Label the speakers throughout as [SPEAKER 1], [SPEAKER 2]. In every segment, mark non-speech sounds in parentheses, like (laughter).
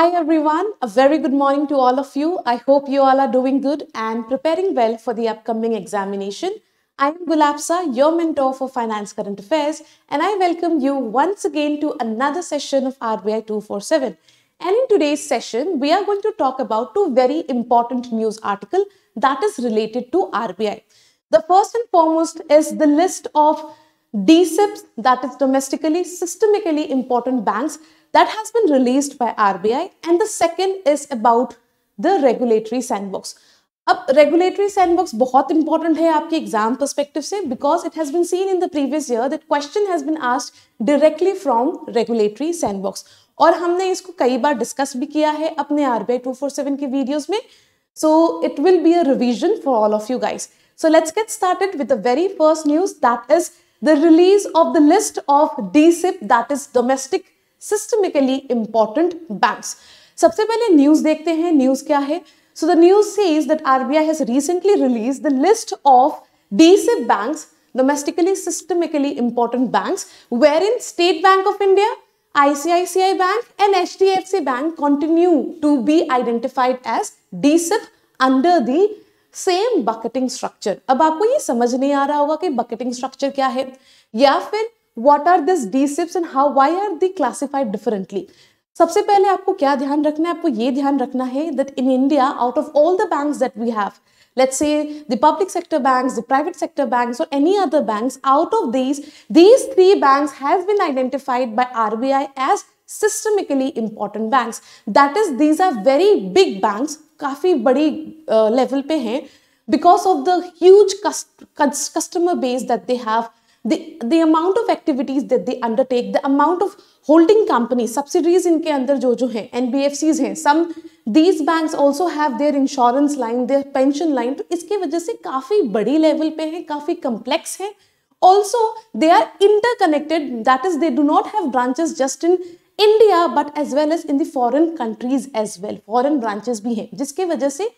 [SPEAKER 1] Hi everyone, a very good morning to all of you. I hope you all are doing good and preparing well for the upcoming examination. I am Gulabsa, your mentor for Finance Current Affairs, and I welcome you once again to another session of RBI 247. And in today's session, we are going to talk about two very important news article that is related to RBI. The first and foremost is the list of DSIPs, that is domestically systemically important banks that has been released by RBI and the second is about the regulatory sandbox. Now, regulatory sandbox is very important from your exam perspective se because it has been seen in the previous year that question has been asked directly from regulatory sandbox. And we have discussed it many times in our RBI 247 ke videos. Mein. So, it will be a revision for all of you guys. So, let's get started with the very first news that is the release of the list of DSIP that is domestic systemically important bank सबसे पहले news देखते हैं news क्या है so the news says that RBI has recently release the list of basic bank domestically systemically important bank where in State Bank of India ICICI Bank and HDFC Bank continue to be identified as DSIP e under the same bucketing structure. अब आपको ये समझ नहीं आ रहा होगा कि bucketing structure क्या है या फिर what are these D-SIPs and how, why are they classified differently? सबसे पहले आपको क्या ध्यान रखना है आपको ये ध्यान रखना है that in India out of all the banks let let's say the public sector banks, the private sector banks or any other banks, out of these, these three banks have been identified by RBI as systemically important banks. That is, these are very big banks, काफी बड़ी level पे हैं because of the huge customer base that they have the, the amount of activities that they undertake, the amount of holding companies, subsidiaries इनके अंदर जो जो हैं NBFCs हैं some these banks also have their insurance line, their pension line तो इसके वजह से काफ़ी बड़ी लेवल पे हैं काफ़ी कम्प्लेक्स हैं also they are interconnected that is they do not have branches just in India but as well as in the foreign countries as well foreign branches भी हैं जिसके वजह से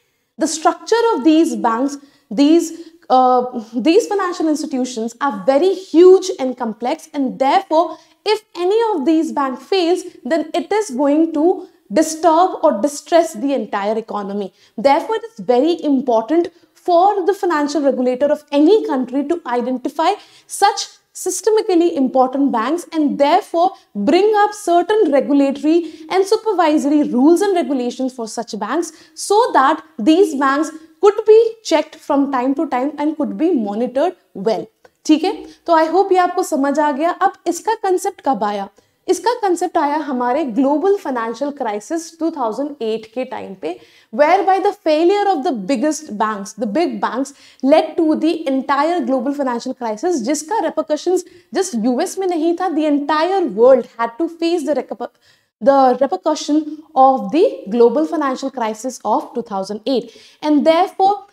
[SPEAKER 1] the structure of these banks these Uh, these financial institutions are very huge and complex and therefore if any of these bank fails then it is going to disturb or distress the entire economy therefore it is very important for the financial regulator of any country to identify such systemically important banks and therefore bring up certain regulatory and supervisory rules and regulations for such banks so that these banks could be checked from time to time and could be monitored well ठीक है तो I hope ये आपको समझ आ गया अब इसका concept कब आया इसका कंसेप्ट आया हमारे ग्लोबल फाइनेंशियल क्राइसिस 2008 के टाइम पे where by the failure of the biggest banks the big banks led to the entire global financial crisis जिसका रेपोकशन जस्ट यूएस में नहीं था the entire world had to face the the repercussion of the global financial crisis of 2008 and therefore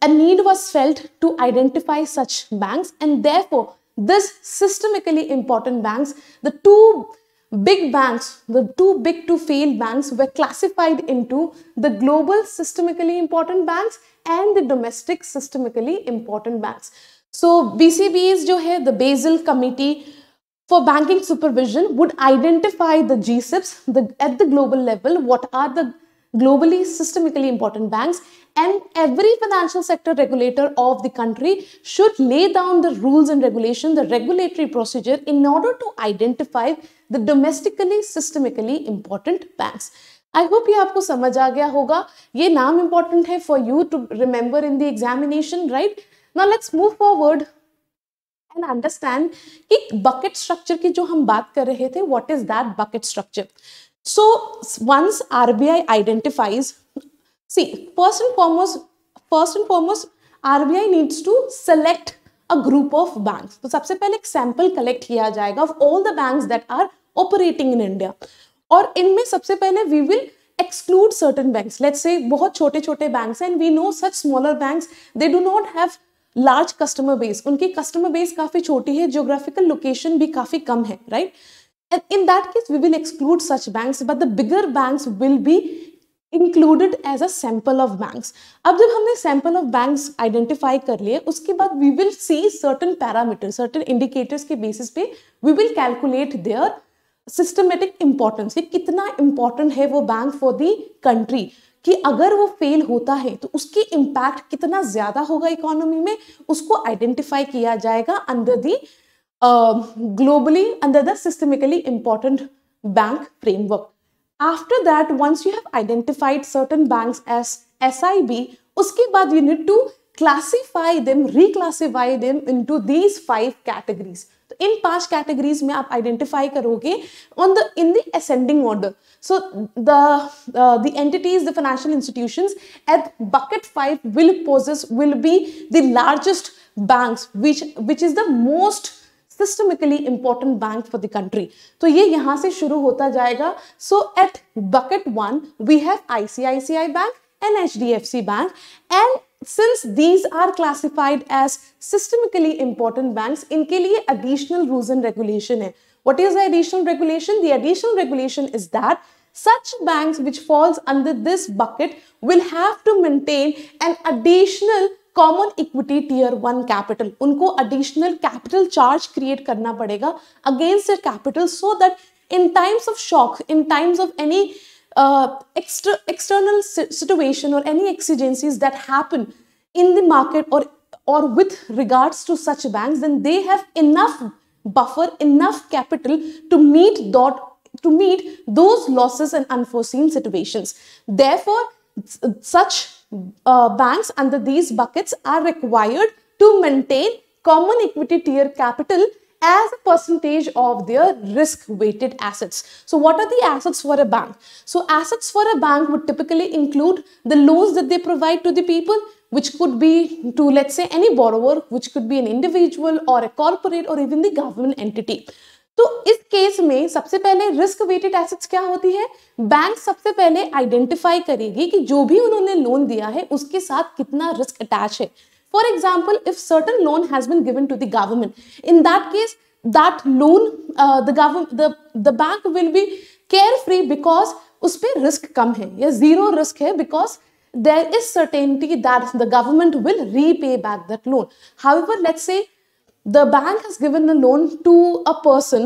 [SPEAKER 1] a need was felt to identify such banks and therefore this systemically important banks the two big banks the two big to fail banks were classified into the global systemically important banks and the domestic systemically important banks so bcbs jo hai the basel committee for banking supervision would identify the GSIPs the, at the global level, what are the globally systemically important banks and every financial sector regulator of the country should lay down the rules and regulation, the regulatory procedure in order to identify the domestically systemically important banks. you have ये आपको समझ hoga. Ye naam important hai for you to remember in the examination, right? Now let's move forward and understand कि bucket structure की जो हम बात कर रहे थे what is that bucket structure so once RBI identifies see first and foremost first and foremost RBI needs to select a group of bank तो सबसे पहले एक सैंपल कलेक्ट किया जाएगा of all the bank that are operating in India और इनमें सबसे पहले we will exclude certain bank let's say बहुत छोटे छोटे bank and we know such smaller bank they do not have large customer base उनकी कस्टमर बेस काफ़ी छोटी है जियोग्राफिकल लोकेशन भी काफ़ी कम है right and in that case we will exclude such banks but the bigger banks will be included as a sample of banks अब जब हमने सैम्पल ऑफ बैंक्स आइडेंटिफाई कर लिए उसके बाद we will see certain parameter certain indicators के basis पे we will calculate their systematic importance कि कितना इंपॉर्टेंट है वो बैंक फॉर दी कंट्री कि अगर वो फेल होता है तो उसकी इम्पैक्ट कितना ज़्यादा होगा इकोनॉमी में उसको आइडेंटिफाई किया जाएगा under the globally under the systemically important bank framework after that once you have identified certain banks S S उसके बाद you need to classify them, reclassify into these five categories तो इन पांच कैटेगरीज में आप आइडेंटिफाई करोगे on the in the ascending order so the the entities the financial institutions at bucket five will possess will be the largest banks which which is the most systemically important bank for the country तो ये यहां से शुरू होता जाएगा so at bucket one we have ICICI bank and HDFC Bank. And since these are classified as systemically important banks, इनके liye additional rules and regulation hai. What is the additional regulation? The additional regulation is that such banks which falls under this bucket will have to maintain an additional common equity tier one capital. Unko additional capital charge create karna padega against the capital, so that in times of shock, in times of any uh, extra, external situation or any exigencies that happen in the market or, or with regards to such banks, then they have enough buffer, enough capital to meet, dot, to meet those losses and unforeseen situations. Therefore, such uh, banks under these buckets are required to maintain common equity tier capital as a percentage of their risk weighted assets. So what are the assets for a bank? So assets for a bank would typically include the loans that they provide to the people, which could be to let's say any borrower, which could be an individual or a corporate or even the government entity. तो इस case में सबसे पहले risk weighted assets क्या होती है bank सबसे पहले आइडेंटिफाई करेगी कि जो भी उन्होंने लोन दिया है उसके साथ कितना रिस्क अटैच है For example, if certain loan has been given to the government, in that case, that loan, uh, the, government, the, the bank will be carefree because उस पर रिस्क कम है या जीरो रिस्क है because there is certainty that the government will repay back that loan. However, let's say the bank has given a loan to a person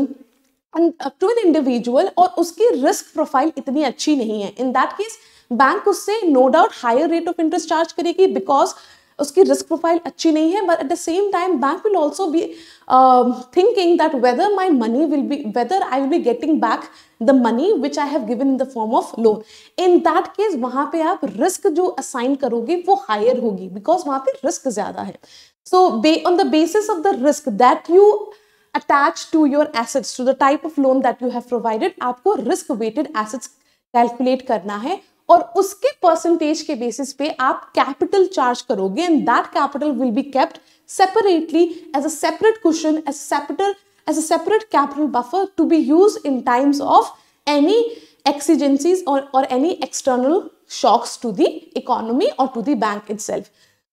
[SPEAKER 1] and uh, to an individual और उसकी risk profile इतनी अच्छी नहीं है. In that case, bank उससे no doubt higher rate of interest charge करेगी because उसकी risk profile अच्छी नहीं है but at the same time bank will also be thinking that whether my money will be whether I will be getting back the money which I have given in the form of loan in that case वहाँ पे आप risk जो assign करोगे वो higher होगी because वहाँ पे risk ज़्यादा है so on the basis of the risk that you attach to your assets to the type of loan that you have provided आपको रिस्क वेटेड एसेट्स कैलकुलेट करना है और उसके परसेंटेज के बेसिस पे आप कैपिटल चार्ज करोगे and that capital will be kept separately as a separate question as separator as a separate capital buffer to be use in times of any exigencies और any external shocks to the economy और to the bank it itself.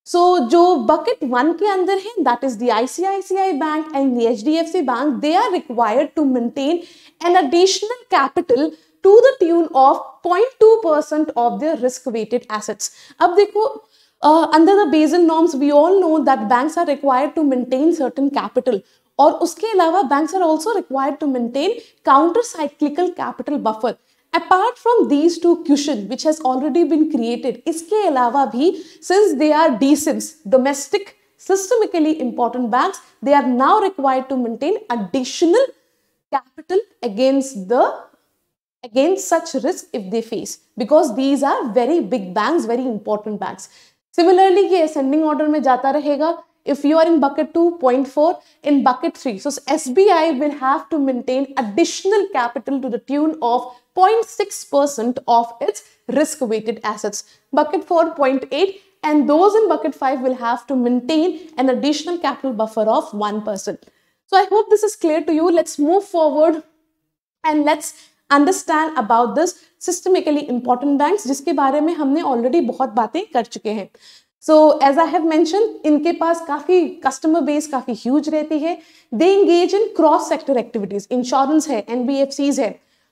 [SPEAKER 1] So जो bucket one के अंदर है that is the I I C C I bank and the H D F C bank they are required to maintain an additional capital to the tune of 0.2% of their risk-weighted assets. Ab dekho, uh, under the Basel norms, we all know that banks are required to maintain certain capital. Or, uske अलावा banks are also required to maintain counter-cyclical capital buffer. apart from these two cushion which has already been created iske अलावा bhi since they are decent, domestic systemically important banks they are now required to maintain additional capital against the against such risk if they face because these are very big banks, very important banks. Similarly, ये ascending order में जाता रहेगा. If you are in bucket 2.4, in bucket 3. So SBI will have to maintain additional capital to the tune of 0.6% of its risk-weighted assets. Bucket 4.8 and those in bucket 5 will have to maintain an additional capital buffer of 1%. So I hope this is clear to you. Let's move forward and let's understand about this systemically important banks जिसके बारे में हमने already बहुत बातें कर चुके हैं so as I have mention इनके पास काफ़ी कस्टमर बेस काफ़ी ह्यूज रहती है they engage in cross sector activities insurance है एन बी एफ सीज है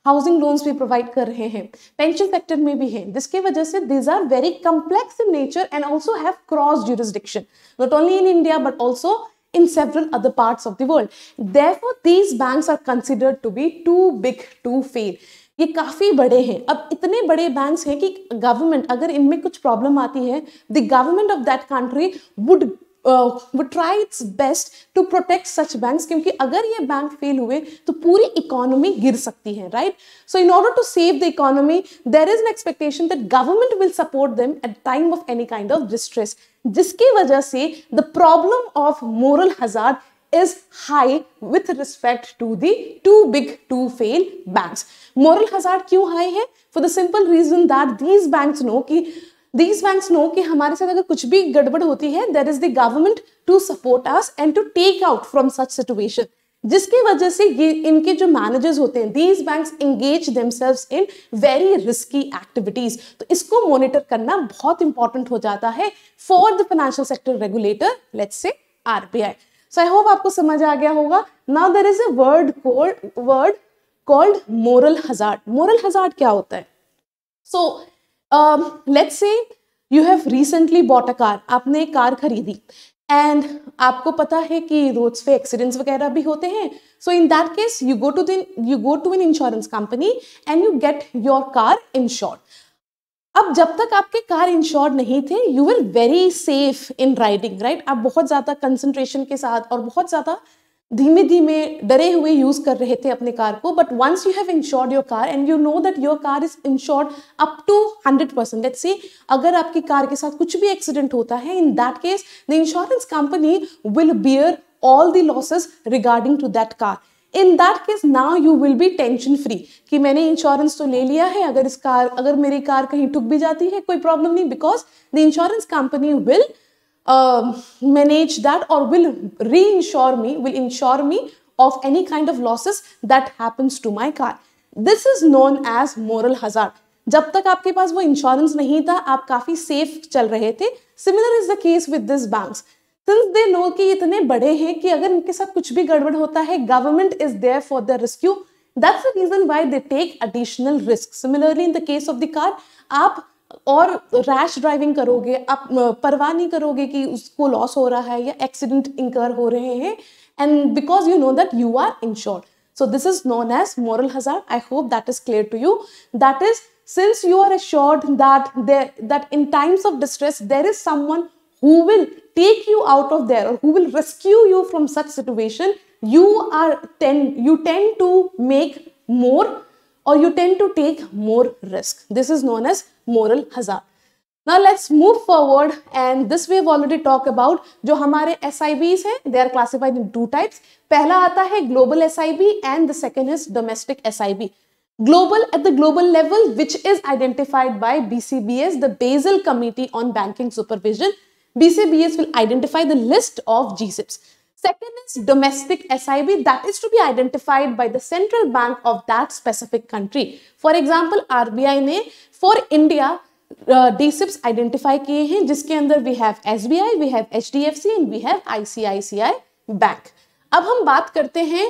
[SPEAKER 1] हाउसिंग लोन्स भी प्रोवाइड कर रहे हैं पेंशन सेक्टर में भी है जिसके वजह से these are very complex in nature and also have cross jurisdiction not only in India but also in several other parts of the world. Therefore, these banks are considered to be too big to fail. ये काफ़ी बड़े हैं अब इतने बड़े banks हैं कि government अगर इनमें कुछ प्रॉब्लम आती है the government of that country would वो try its best to protect such bank क्योंकि अगर ये बैंक फेल हुए तो पूरी इकोनॉमी गिर सकती है right so in order to save the economy there is an expectation that government will support them at time of any kind of distress जिसकी वजह से the problem of moral hazard is high with respect to the too big to fail banks. Moral hazard क्यों high है? For the simple reason that these banks know कि these banks know कि हमारे साथ अगर कुछ भी गड़बड़ होती है there is the government to support us and to take out from such situation जिसकी वजह से ये इनके जो मैनेजर्स होते हैं these banks engage themselves in very risky activities तो इसको मॉनिटर करना बहुत इंपॉर्टेंट हो जाता है for the financial sector regulator let's say RBI so I hope आपको समझ आ गया होगा now there is a word called word called moral hazard moral hazard क्या होता है so so, let's say you have recently bought a car आपने एक car खरीदी एंड आपको पता है कि रोड्स पे एक्सीडेंट्स वगैरह भी होते हैं so in that case you go to then you go to an insurance company and you get your car insured अब जब तक आपके कार इंश्योर्ड नहीं थे you will very safe in riding right आप बहुत ज़्यादा कंसंट्रेशन के साथ और बहुत ज़्यादा धीमे धीमे डरे हुए यूज़ कर रहे थे अपने कार को but once you have insured your car and you know that your car is insured up to hundred percent let say अगर आपकी कार के साथ कुछ भी एक्सीडेंट होता है in that case the insurance company will bear all the losses regarding to that car in that case now you will be tension free कि मैंने इंश्योरेंस तो ले लिया है अगर इस कार अगर मेरी कार कहीं ठुक भी जाती है कोई प्रॉब्लम नहीं because the insurance company will Um, manage that or will reinsure me, will insure me of any kind of losses that happens to my car. This is known as moral hazard. जब तक आपके पास वो insurance नहीं था आप काफ़ी safe चल रहे थे similar is the case with this banks since they know कि इतने बड़े हैं कि अगर इनके साथ कुछ भी गड़बड़ होता है government is there for the rescue that's the reason why they take additional risk similarly in the case of the car आप और रैश ड्राइविंग करोगे आप परवाह नहीं करोगे कि उसको लॉस हो रहा है या एक्सीडेंट इंकर हो रहे हैं and because you know that you are insured so this is known as moral hazard I hope that is clear to you that is since you are assured that that in times of distress there is someone who will take you out of there who will rescue you from such situation you are tend you tend to make more or you tend to take more risk. This is known as moral hazard. Now let's move forward and this we've already talked about जो हमारे SIBs हैं they are classified in two types. पहला आता है global SIB and the second is domestic SIB. Global at the global level which is identified by BCBS the Basel Committee on Banking Supervision. BCBS will identify the list of GSIPs. Second is domestic SIB that is to be identified by the central bank of that specific country. For example, RBI ने for India D uh, identify किए हैं जिसके अंदर we have S B I we have H D F C and we have I C I C I bank अब हम बात करते हैं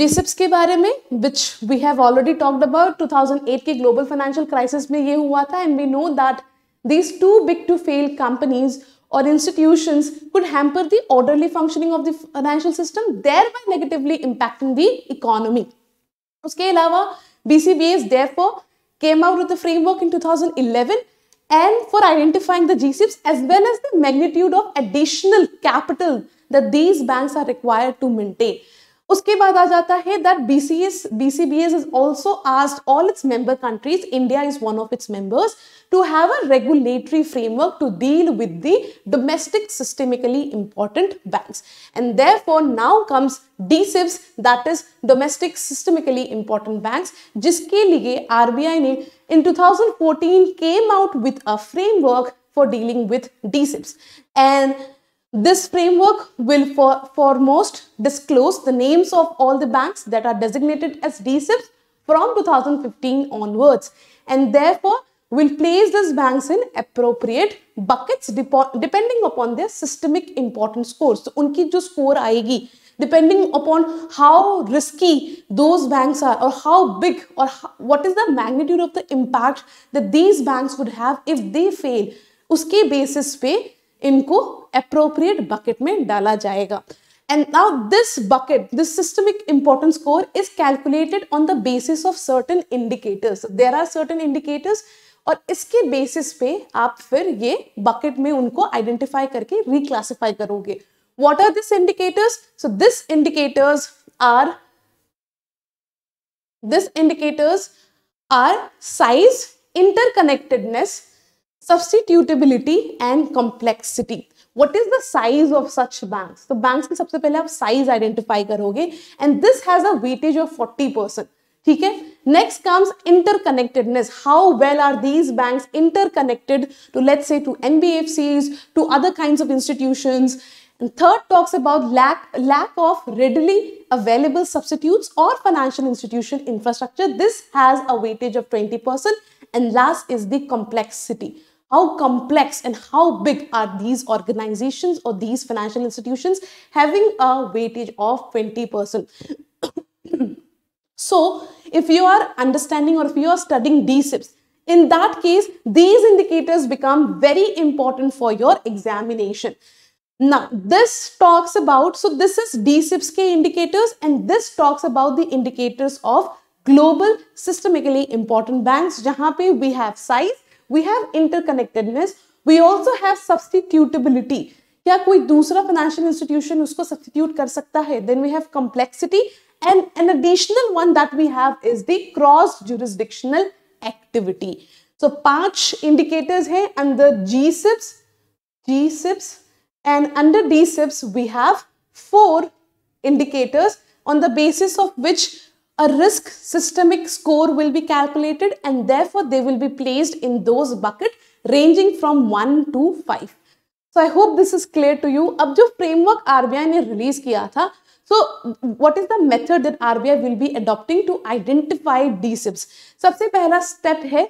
[SPEAKER 1] जी के बारे में which we have already talked about 2008 के ग्लोबल फाइनेंशियल क्राइसिस में ये हुआ था and we know that these too big to fail companies or institutions could hamper the orderly functioning of the financial system, thereby negatively impacting the economy. उसके अलावा BCBAs therefore came out with a framework in 2011 and for identifying the GSIPs as well as the magnitude of additional capital that these banks are required to maintain. उसके बाद आ जाता है BCS BCBS is also asked all its member countries India is one of its members to have a regulatory framework to deal with the domestic systemically important banks. And therefore now comes DSIBs that is domestic systemically important banks जिसके लिए RBI ने in 2014 came out with a framework for dealing with DSIBs. And this framework will for, foremost disclose the names of all the banks that are designated as DSIBs from 2015 onwards. And therefore, will place these banks in appropriate buckets depending upon their systemic importance score. So, उनकी जो score आएगी depending upon how risky those banks are or how big or how, what is the magnitude of the impact that these banks would have if they fail. उसके basis पे इनको appropriate bucket में डाला जाएगा. And now this bucket, this systemic importance score is calculated on the basis of certain indicators. There are certain indicators और इसके basis पे आप फिर ये बकेट में उनको आइडेंटिफाई करके रिक्लासिफाई करोगे what are this indicators so this indicators are this indicators are size interconnectedness substitutability and complexity what is the size of such bank तो बैंक की सबसे पहले आप साइज आइडेंटिफाई करोगे and this has a weightage of forty percent Okay. Next comes interconnectedness. How well are these banks interconnected to let's say to NBFCs, to other kinds of institutions. And third talks about lack, lack of readily available substitutes or financial institution infrastructure. This has a weightage of 20%. And last is the complexity. How complex and how big are these organizations or these financial institutions having a weightage of 20%? (coughs) So if you are understanding or if you are studying DSIPs, in that case, these indicators become very important for your examination. Now, this talks about, so this is DSIPS K indicators and this talks about the indicators of global systemically important banks jahan we have size, we have interconnectedness, we also have substitutability. क्या कोई दूसरा financial financial institution substitute substitute सकता Then we have complexity. And an additional one that we have is the cross-jurisdictional activity. So patch indicators here under G-SIPs, G-SIPs and under D-SIPs we have four indicators on the basis of which a risk systemic score will be calculated and therefore they will be placed in those bucket ranging from 1 to 5. So I hope this is clear to you. Now, the framework RBI ने release so what is the method that R B I will be adopting to identify D SIBs सबसे पहला step है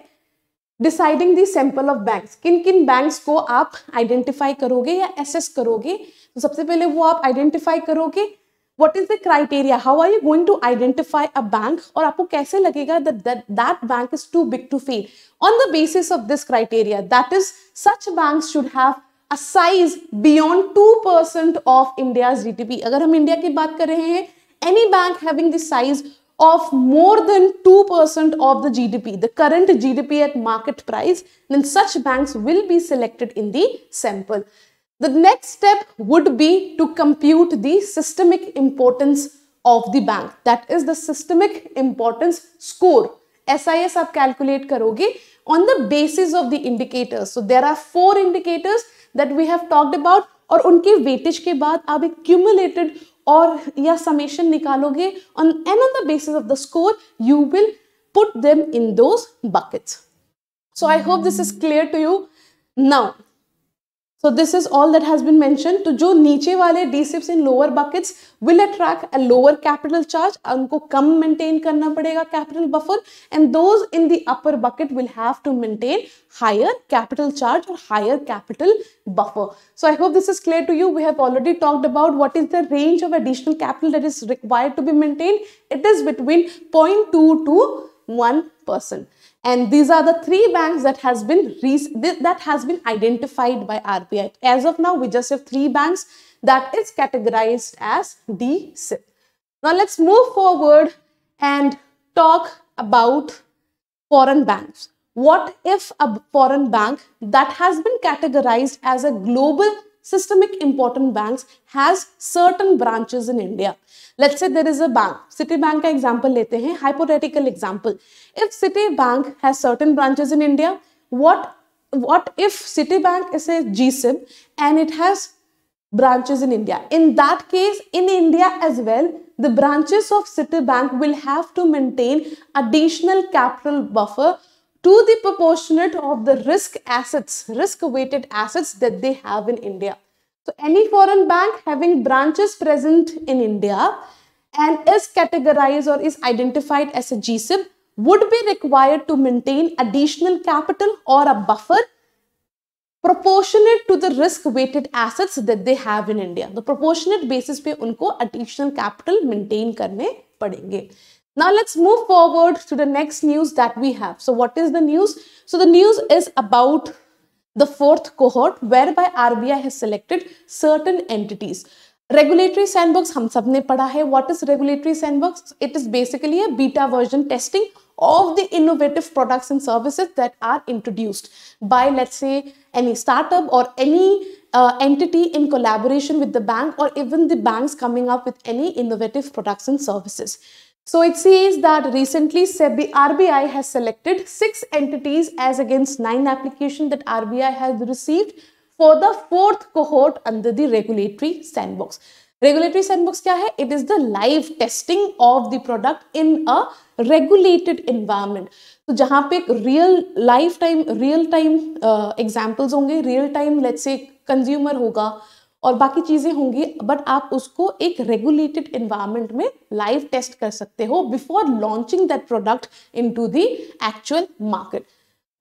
[SPEAKER 1] deciding the sample of bank किन किन bank को आप identify करोगे या एसेस करोगे तो सबसे पहले वो आप आइडेंटिफाई करोगे what is the criteria how are you going to identify a bank और आपको कैसे लगेगा that bank is too big to fail on the basis of this criteria that is such bank should have a size beyond 2% of India's GDP. अगर हम India की बात कर रहे हैं any bank having the size of more than 2% of the GDP, the current GDP at market price, then such banks will be selected in the sample. The next step would be to compute the systemic importance of the bank. That is the systemic importance score. SIS आप calculate करोगे on the basis of the indicators. So there are four indicators that we have talked about और उनके weightage के बाद आप एक cumulated और या समेशन निकालोगे on an on the basis of the score you will put them in those buckets so I hope this is clear to you now So this is all that has been mentioned. तो जो नीचे वाले D-SIPs in lower buckets will attract a lower capital charge. उनको कम maintain करना पड़ेगा capital buffer. And those in the upper bucket will have to maintain higher capital charge or higher capital buffer. So I hope this is clear to you. We have already talked about what is the range of additional capital that is required to be maintained. It is between 0.2 to 1 percent and these are the three banks that has been that has been identified by RBI. As of now, we just have three banks that is categorized as d Now let's move forward and talk about foreign banks. What if a foreign bank that has been categorized as a global systemic important banks has certain branches in India. Let's say there is a bank. Citibank का example लेते a hypothetical example. If Citibank has certain branches in India, what what if Citibank is a GSIB and it has branches in India? In that case, in India as well, the branches of Citibank will have to maintain additional capital buffer to the proportionate of the risk assets, risk weighted assets that they have in India. So any foreign bank having branches present in India and is categorized or is identified as a GSIB would be required to maintain additional capital or a buffer proportionate to the risk weighted assets that they have in India. The proportionate basis पे उनको additional capital maintain करने पड़ेंगे. Now let's move forward to the next news that we have. So what is the news? So the news is about the fourth cohort whereby RBI has selected certain entities. Regulatory sandbox हम सब ने पढ़ा What is regulatory sandbox? It is basically a beta version testing of the innovative products and services that are introduced by let's say any startup or any uh, entity in collaboration with the bank or even the banks coming up with any innovative products and services. So it says that recently SEBI RBI has selected six entities as against nine applications that RBI has received for the fourth cohort under the regulatory sandbox. Regulatory sandbox kya hai? It is the live testing of the product in a regulated environment. तो जहाँ real lifetime, real time real uh, time real time let's say consumer consumer होगा और बाकी चीजें होंगी but आप उसको एक रेगुलेटेड एनवायरमेंट में लाइव टेस्ट कर सकते हो before launching that product into the actual market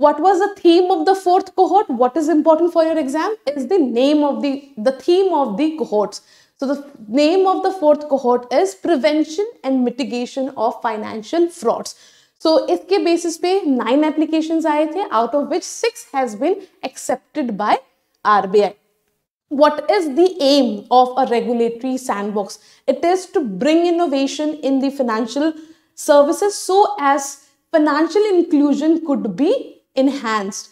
[SPEAKER 1] what was the theme of the fourth cohort what is important for your exam is the name of the the theme of the cohort so the name of the fourth cohort is prevention and mitigation of financial frauds so इसके basis पे nine application आए थे out of which six has been accepted by RBI what is the aim of a regulatory sandbox? It is to bring innovation in the financial services so as financial inclusion could be enhanced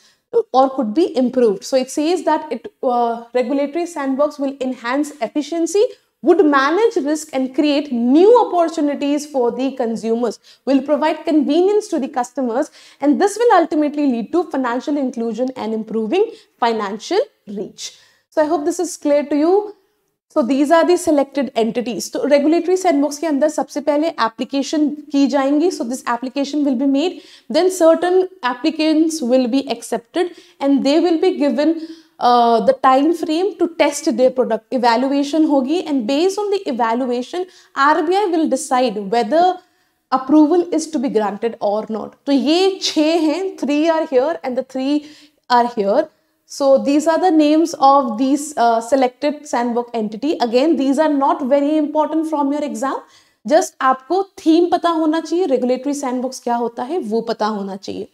[SPEAKER 1] or could be improved. So it says that it, uh, regulatory sandbox will enhance efficiency, would manage risk and create new opportunities for the consumers, will provide convenience to the customers and this will ultimately lead to financial inclusion and improving financial reach. So I hope this is clear to you so these are the selected entities तो regulatory sandbox के अंदर सबसे पहले application की जाएंगी so this application will be made then certain applicants will be accepted and they will be given the time frame to test their product evaluation होगी and based on the evaluation R B I will decide whether approval is to be granted और not तो ये छः हैं three are here and the three are here So these are the names of these uh, selected sandbox entity. Again, these are not very important from your exam. Just आपको theme पता होना चाहिए Regulatory sandbox क्या होता है वो पता होना चाहिए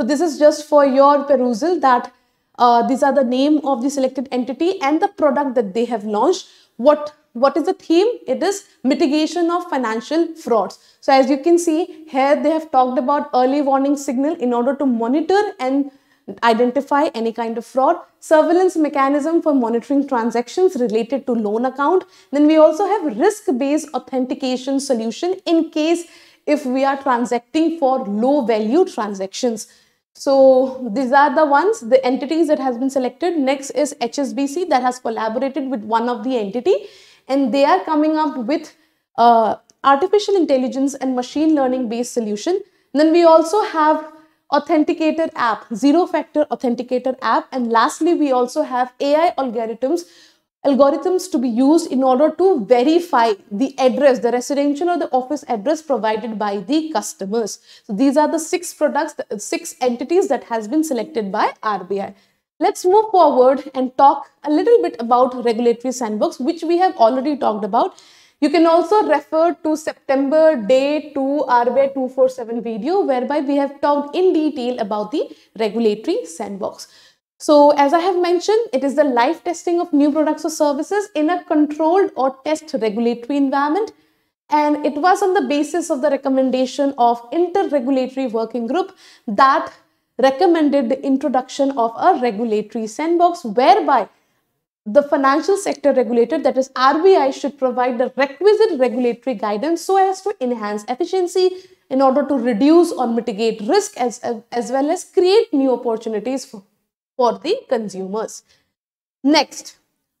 [SPEAKER 1] So this is just for your perusal that uh, these are the name of the selected entity and the product that they have launched. What what is the theme? It is mitigation of financial frauds. So as you can see here, they have talked about early warning signal in order to monitor and identify any kind of fraud, surveillance mechanism for monitoring transactions related to loan account. Then we also have risk-based authentication solution in case if we are transacting for low value transactions. So these are the ones, the entities that has been selected. Next is HSBC that has collaborated with one of the entity and they are coming up with uh, artificial intelligence and machine learning based solution. And then we also have authenticator app, zero factor authenticator app. And lastly, we also have AI algorithms algorithms to be used in order to verify the address, the residential or the office address provided by the customers. So these are the six products, the six entities that has been selected by RBI. Let's move forward and talk a little bit about regulatory sandbox, which we have already talked about. You can also refer to September day 2 RBI 247 video whereby we have talked in detail about the regulatory sandbox. So as I have mentioned, it is the live testing of new products or services in a controlled or test regulatory environment. And it was on the basis of the recommendation of inter-regulatory working group that recommended the introduction of a regulatory sandbox whereby the financial sector regulator, that is RBI, should provide the requisite regulatory guidance so as to enhance efficiency in order to reduce or mitigate risk as, as well as create new opportunities for, for the consumers. Next,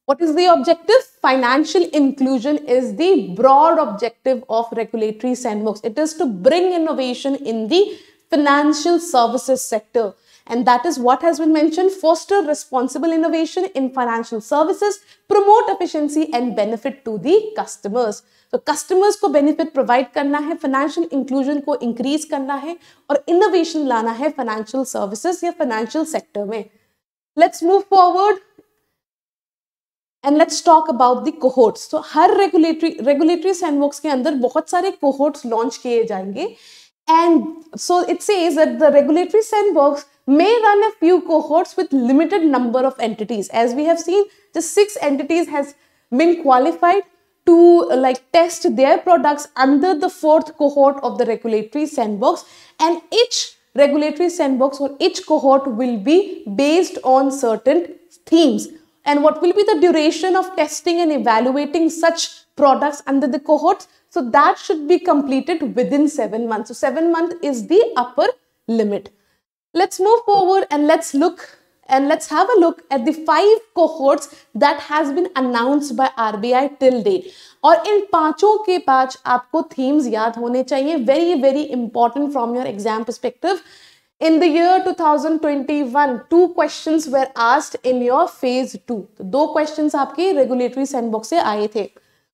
[SPEAKER 1] what is the objective? Financial inclusion is the broad objective of regulatory sandbox. It is to bring innovation in the financial services sector and that is what has been mentioned, foster responsible innovation in financial services, promote efficiency and benefit to the customers. So customers ko benefit provide karna hai, financial inclusion ko increase karna hai, aur innovation lana hai financial services ya financial sector mein. Let's move forward. And let's talk about the cohorts. So, her regulatory regulatory sandbox ke andar bahut sare cohorts launch kiye jayenge. And so, it says that the regulatory sandbox may run a few cohorts with limited number of entities. As we have seen, just six entities has been qualified to uh, like test their products under the fourth cohort of the regulatory sandbox and each regulatory sandbox or each cohort will be based on certain themes and what will be the duration of testing and evaluating such products under the cohorts so that should be completed within seven months so seven months is the upper limit Let's move forward and let's look and let's have a look at the five cohorts that has been announced by RBI till date. और इन पांचों के पांच आपको themes याद होने चाहिए very very important from your exam perspective. In the year 2021, two questions were asked in your phase two. तो दो questions आपके regulatory sandbox से आए थे.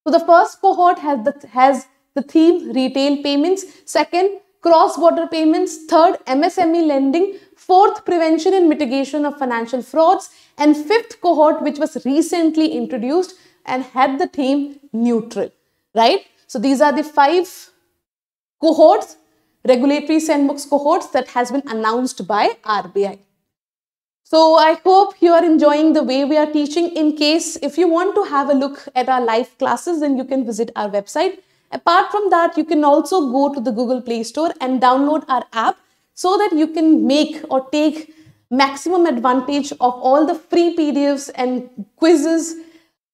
[SPEAKER 1] So the first cohort has the has the theme retail payments. Second cross-border payments, third, MSME lending, fourth, prevention and mitigation of financial frauds, and fifth cohort, which was recently introduced and had the theme neutral, right? So these are the five cohorts, regulatory sandbox cohorts that has been announced by RBI. So I hope you are enjoying the way we are teaching. In case if you want to have a look at our live classes, then you can visit our website Apart from that, you can also go to the Google Play Store and download our app so that you can make or take maximum advantage of all the free PDFs and quizzes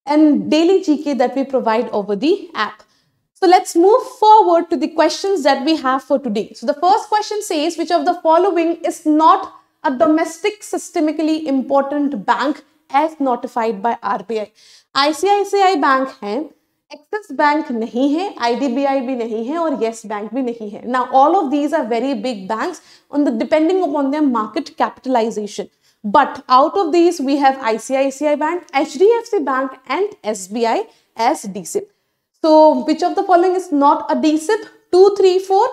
[SPEAKER 1] and daily GK that we provide over the app. So let's move forward to the questions that we have for today. So the first question says, which of the following is not a domestic systemically important bank as notified by RBI? ICICI Bank Axis bank नहीं है आई भी नहीं है और yes bank भी नहीं है now all of these are very big banks on the depending upon their market capitalization but out of these we have ICICI bank HDFC bank and SBI as DSIB so which of the following is not a DSIB 2 3 4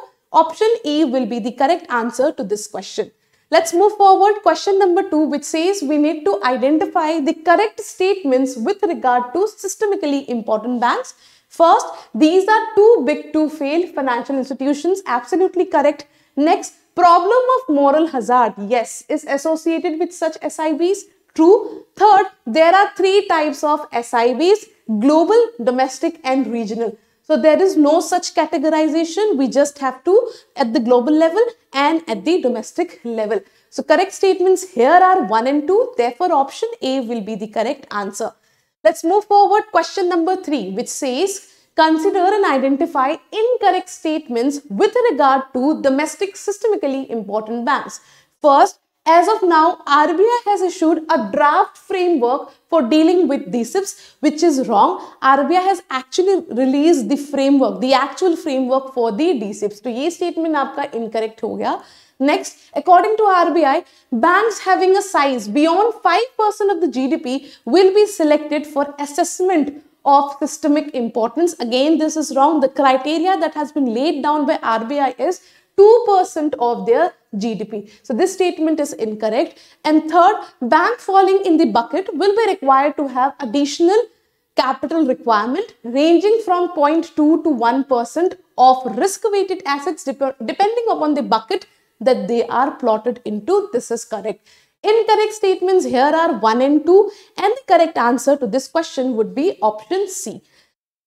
[SPEAKER 1] option A will be the correct answer to this question Let's move forward. Question number two, which says we need to identify the correct statements with regard to systemically important banks. First, these are too big to fail financial institutions. Absolutely correct. Next, problem of moral hazard. Yes, is associated with such SIBs. True. Third, there are three types of SIBs, global, domestic and regional. So there is no such categorization. We just have to at the global level and at the domestic level. So correct statements here are 1 and 2. Therefore, option A will be the correct answer. Let's move forward. Question number 3 which says consider and identify incorrect statements with regard to domestic systemically important banks. First, as of now, RBI has issued a draft framework for dealing with DSIPs, which is wrong. RBI has actually released the framework, the actual framework for the DSIPs. So, this statement is incorrect. Ho gaya. Next, according to RBI, banks having a size beyond 5% of the GDP will be selected for assessment of systemic importance. Again, this is wrong. The criteria that has been laid down by RBI is 2% of their GDP. So this statement is incorrect. And third, bank falling in the bucket will be required to have additional capital requirement ranging from 0.2 to 1% of risk-weighted assets dep depending upon the bucket that they are plotted into. This is correct. Incorrect statements here are 1 and 2 and the correct answer to this question would be option C.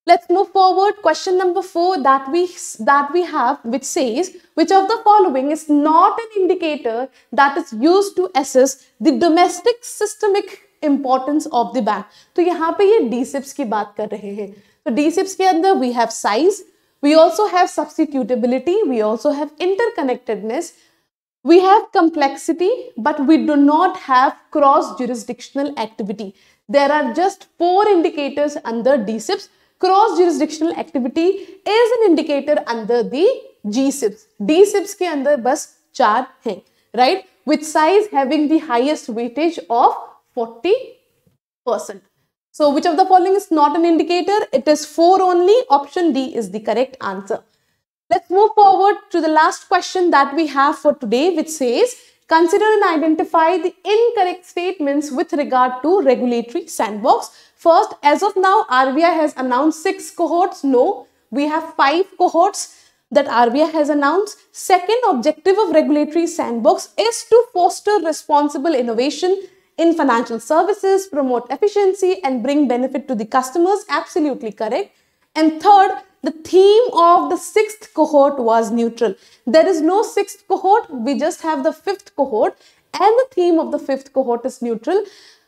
[SPEAKER 1] Let's move forward. Question number four that we, that we have, which says, which of the following is not an indicator that is used to assess the domestic systemic importance of the bank? So here we are talking about कर रहे हैं तो डीसिप्स के we have have we also have have substitutability we have complexity but we do not have cross jurisdictional activity there are just four indicators under dsips cross jurisdictional activity is an indicator under the G SIBs D SIBs के अंदर बस चार हैं right? With size having the highest weightage of 40 percent? So which of the following is not an indicator? It is 4 only. Option D is the correct answer. Let's move forward to the last question that we have for today which says consider and identify the incorrect statements with regard to regulatory sandbox First, as of now, RBI has announced six cohorts. No, we have five cohorts that RBI has announced. Second objective of regulatory sandbox is to foster responsible innovation in financial services, promote efficiency and bring benefit to the customers. Absolutely correct. And third, the theme of the sixth cohort was neutral. There is no sixth cohort. We just have the fifth cohort and the theme of the fifth cohort is neutral.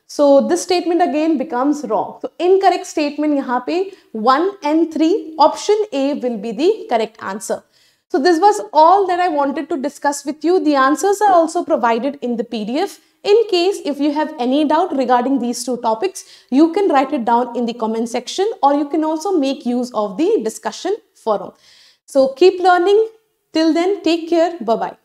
[SPEAKER 1] So this statement again becomes wrong. So incorrect statement यहाँ 1 and 3 option A will be the correct answer. So this was all that I wanted to discuss with you. The answers are also provided in the PDF. In case if you have any doubt regarding these two topics, you can write it down in the comment section or you can also make use of the discussion forum. So keep learning. Till then, take care. Bye-bye.